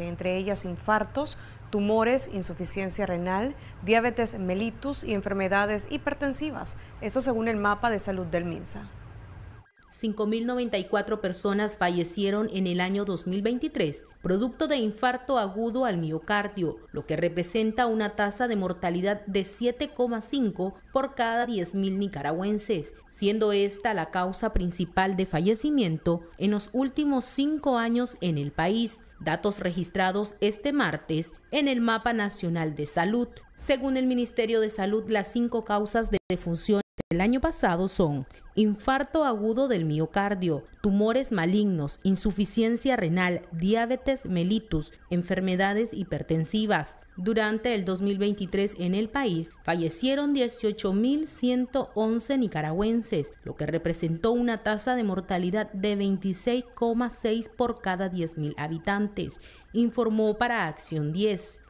entre ellas infartos, tumores, insuficiencia renal, diabetes mellitus y enfermedades hipertensivas. Esto según el mapa de salud del MINSA. 5.094 personas fallecieron en el año 2023, producto de infarto agudo al miocardio, lo que representa una tasa de mortalidad de 7,5 por cada 10.000 nicaragüenses, siendo esta la causa principal de fallecimiento en los últimos cinco años en el país, datos registrados este martes en el Mapa Nacional de Salud. Según el Ministerio de Salud, las cinco causas de defunción el año pasado son infarto agudo del miocardio, tumores malignos, insuficiencia renal, diabetes mellitus, enfermedades hipertensivas. Durante el 2023 en el país fallecieron 18.111 nicaragüenses, lo que representó una tasa de mortalidad de 26,6 por cada 10.000 habitantes, informó para Acción 10.